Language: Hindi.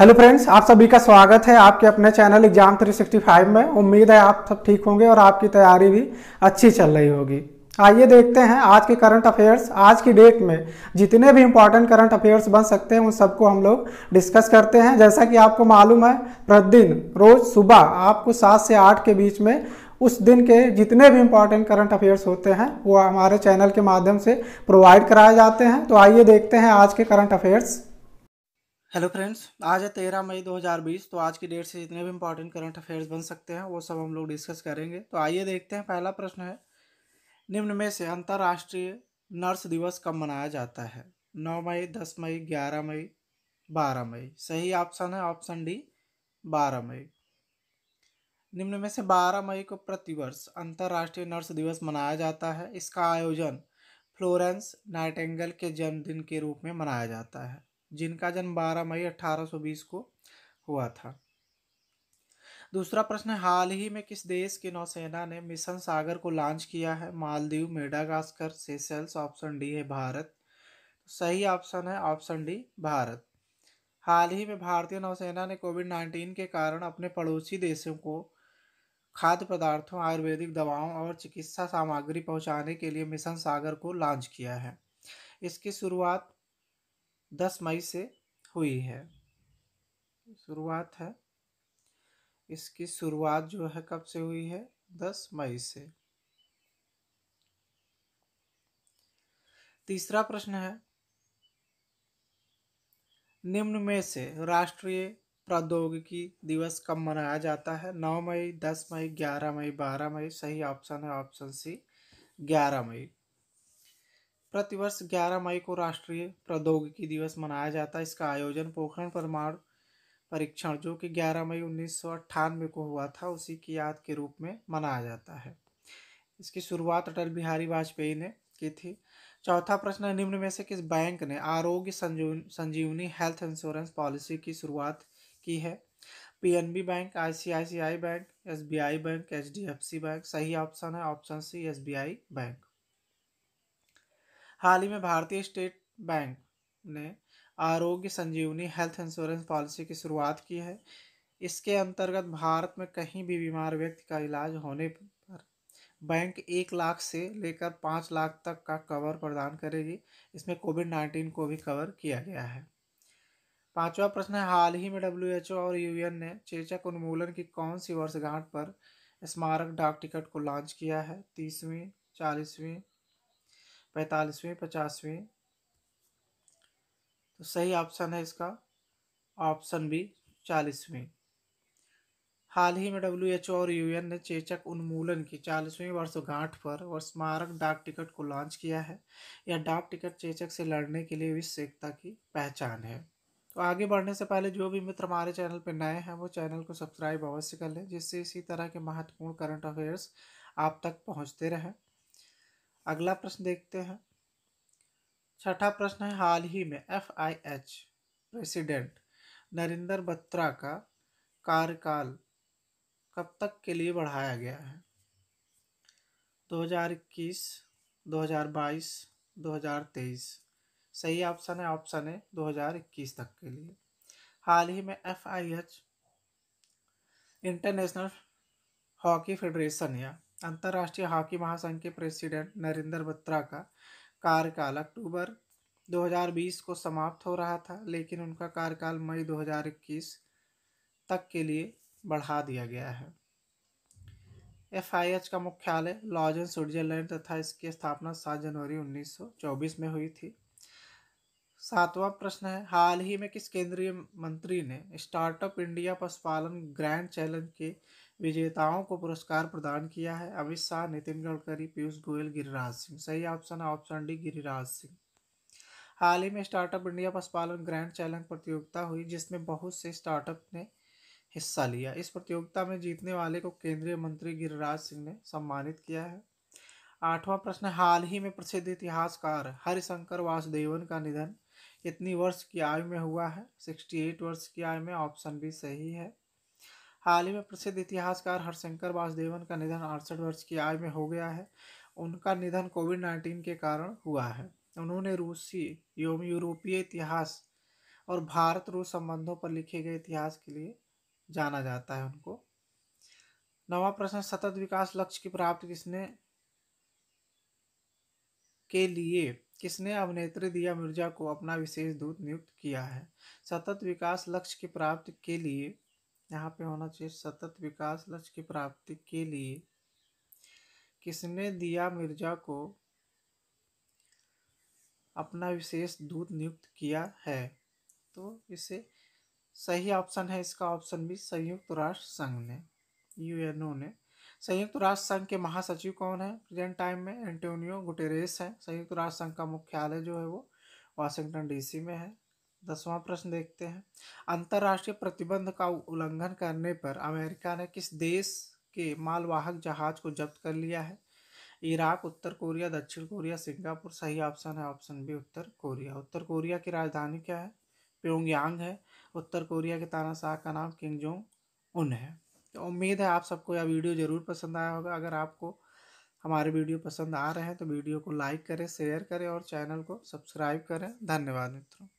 हेलो फ्रेंड्स आप सभी का स्वागत है आपके अपने चैनल एग्जाम 365 में उम्मीद है आप सब ठीक होंगे और आपकी तैयारी भी अच्छी चल रही होगी आइए देखते हैं आज के करंट अफेयर्स आज की डेट में जितने भी इंपॉर्टेंट करंट अफेयर्स बन सकते हैं उन सबको हम लोग डिस्कस करते हैं जैसा कि आपको मालूम है प्रतिदिन रोज सुबह आपको सात से आठ के बीच में उस दिन के जितने भी इंपॉर्टेंट करंट अफेयर्स होते हैं वो हमारे चैनल के माध्यम से प्रोवाइड कराए जाते हैं तो आइए देखते हैं आज के करंट अफेयर्स हेलो फ्रेंड्स आज है तेरह मई 2020 तो आज की डेट से जितने भी इंपॉर्टेंट करंट अफेयर्स बन सकते हैं वो सब हम लोग डिस्कस करेंगे तो आइए देखते हैं पहला प्रश्न है निम्न में से अंतर्राष्ट्रीय नर्स दिवस कब मनाया जाता है नौ मई दस मई ग्यारह मई बारह मई सही ऑप्शन है ऑप्शन डी बारह मई निम्न में से बारह मई को प्रतिवर्ष अंतर्राष्ट्रीय नर्स दिवस मनाया जाता है इसका आयोजन फ्लोरेंस नाइटेंगल के जन्मदिन के रूप में मनाया जाता है जिनका जन्म 12 मई 1820 को हुआ था दूसरा प्रश्न हाल ही में किस देश की नौसेना ने मिशन सागर को लॉन्च किया है Maldives Madagascar Seychelles option D है भारत सही ऑप्शन है ऑप्शन डी भारत हाल ही में भारतीय नौसेना ने कोविड नाइन्टीन के कारण अपने पड़ोसी देशों को खाद्य पदार्थों आयुर्वेदिक दवाओं और चिकित्सा सामग्री पहुंचाने के लिए मिशन सागर को लॉन्च किया है इसकी शुरुआत दस मई से हुई है शुरुआत है इसकी शुरुआत जो है कब से हुई है दस मई से तीसरा प्रश्न है निम्न में से राष्ट्रीय प्रौद्योगिकी दिवस कब मनाया जाता है नौ मई दस मई ग्यारह मई बारह मई सही ऑप्शन है ऑप्शन सी ग्यारह मई प्रतिवर्ष 11 मई को राष्ट्रीय प्रौद्योगिकी दिवस मनाया जाता है इसका आयोजन पोखरण परमाणु परीक्षण जो कि 11 मई उन्नीस को हुआ था उसी की याद के रूप में मनाया जाता है इसकी शुरुआत अटल बिहारी वाजपेयी ने की थी चौथा प्रश्न निम्न में से किस बैंक ने आरोग्य संजीवनी हेल्थ इंश्योरेंस पॉलिसी की शुरुआत की है PNB bank ICICI bank SBI bank HDFC bank सही ऑप्शन है ऑप्शन सी एसबीआई बैंक हाल ही में भारतीय स्टेट बैंक ने आरोग्य संजीवनी हेल्थ इंश्योरेंस पॉलिसी की शुरुआत की है इसके अंतर्गत भारत में कहीं भी बीमार व्यक्ति का इलाज होने पर बैंक एक लाख से लेकर पाँच लाख तक का कवर प्रदान करेगी इसमें कोविड नाइन्टीन को भी कवर किया गया है पांचवा प्रश्न है हाल ही में डब्ल्यू और एन ने चेचक उन्मूलन की कौन सी वर्षगांठ पर स्मारक डाक टिकट को लॉन्च किया है तीसवीं चालीसवीं पैंतालीसवें पचासवें तो सही ऑप्शन है इसका ऑप्शन बी चालीसवें हाल ही में डब्ल्यू एच ओ और यू एन ने चेचक उन्मूलन की चालीसवीं वर्षगांठ पर और स्मारक डाक टिकट को लॉन्च किया है यह डाक टिकट चेचक से लड़ने के लिए विश्व एकता की पहचान है तो आगे बढ़ने से पहले जो भी मित्र हमारे चैनल पर नए हैं वो चैनल को सब्सक्राइब अवश्य कर लें जिससे इसी तरह के महत्वपूर्ण करंट अफेयर्स आप तक पहुँचते रहें अगला प्रश्न देखते हैं छठा प्रश्न है हाल ही में F I H president Narendra Batra का कार्यकाल कब तक के लिए बढ़ाया गया है 2021, 2022, 2023 सही ऑप्शन है ऑप्शन है 2021 तक के लिए हाल ही में F I H international hockey federation या अंतर्राष्ट्रीय हॉकी महासंघ के प्रेसिडेंट नरेंद्र बत्रा का कार्यकाल अक्टूबर 2020 को समाप्त हो रहा था लेकिन उनका कार्यकाल मई 2021 तक के लिए बढ़ा दिया गया है एफ का मुख्यालय लॉजन स्विट्जरलैंड तथा इसकी स्थापना सात जनवरी 1924 में हुई थी सातवां प्रश्न है हाल ही में किस केंद्रीय मंत्री ने स्टार्टअप इंडिया पशुपालन ग्रैंड चैलेंज के विजेताओं को पुरस्कार प्रदान किया है अमित शाह नितिन गडकरी पीयूष गोयल गिरिराज सिंह सही ऑप्शन है ऑप्शन डी गिरिराज सिंह हाल ही में स्टार्टअप इंडिया पशुपालन ग्रैंड चैलेंज प्रतियोगिता हुई जिसमें बहुत से स्टार्टअप ने हिस्सा लिया इस प्रतियोगिता में जीतने वाले को केंद्रीय मंत्री गिरिराज सिंह ने सम्मानित किया है आठवां प्रश्न हाल ही में प्रसिद्ध इतिहासकार हरिशंकर वासुदेवन का निधन कितनी वर्ष की आयु में हुआ है सिक्सटी एट वर्ष की आयु में ऑप्शन बी सही है हाल ही में प्रसिद्ध इतिहासकार हरशंकर वासुदेवन का निधन अड़सठ वर्ष की आयु में हो गया है उनका निधन कोविड नाइन्टीन के कारण हुआ है उन्होंने रूसी एवं यूरोपीय इतिहास और भारत रूस संबंधों पर लिखे गए इतिहास के लिए जाना जाता है उनको नवा प्रश्न सतत विकास लक्ष्य की प्राप्ति किसने के लिए किसने अभिनेत्री दिया मिर्जा को अपना विशेष दूत नियुक्त किया है सतत विकास लक्ष्य की प्राप्ति के लिए यहाँ पे होना चाहिए सतत विकास लक्ष्य की प्राप्ति के लिए किसने दिया मिर्जा को अपना विशेष दूत नियुक्त किया है तो इसे सही ऑप्शन है इसका ऑप्शन भी संयुक्त राष्ट्र संघ ने यूएनओ ने संयुक्त राष्ट्र संघ के महासचिव कौन है प्रेजेंट टाइम में एंटोनियो गुटेरेस हैं संयुक्त राष्ट्र संघ का मुख्यालय जो है वो वाशिंगटन डीसी में है दसवां प्रश्न देखते हैं अंतर्राष्ट्रीय प्रतिबंध का उल्लंघन करने पर अमेरिका ने किस देश के मालवाहक जहाज को जब्त कर लिया है इराक उत्तर कोरिया दक्षिण कोरिया सिंगापुर सही ऑप्शन है ऑप्शन बी उत्तर कोरिया उत्तर कोरिया की राजधानी क्या है प्योंगयांग है उत्तर कोरिया के तानाशाह का नाम किंग जोंग उन है तो उम्मीद है आप सबको यह वीडियो ज़रूर पसंद आया होगा अगर आपको हमारे वीडियो पसंद आ रहे हैं तो वीडियो को लाइक करें शेयर करें और चैनल को सब्सक्राइब करें धन्यवाद मित्रों